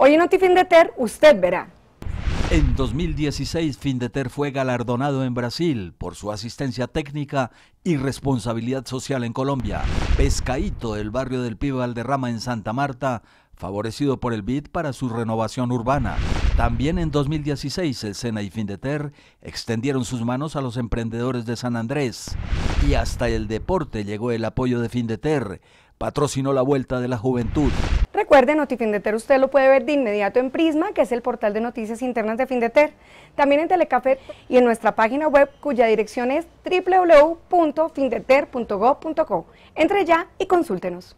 Hoy en Notifindeter usted verá. En 2016, Findeter fue galardonado en Brasil por su asistencia técnica y responsabilidad social en Colombia. Pescaíto del barrio del de Valderrama en Santa Marta, favorecido por el BID para su renovación urbana. También en 2016, el SENA y Findeter extendieron sus manos a los emprendedores de San Andrés. Y hasta el deporte llegó el apoyo de Findeter, patrocinó la Vuelta de la Juventud. Recuerde, Notifindeter usted lo puede ver de inmediato en Prisma, que es el portal de noticias internas de Findeter, también en Telecafé y en nuestra página web cuya dirección es www.findeter.gov.co. Entre ya y consúltenos.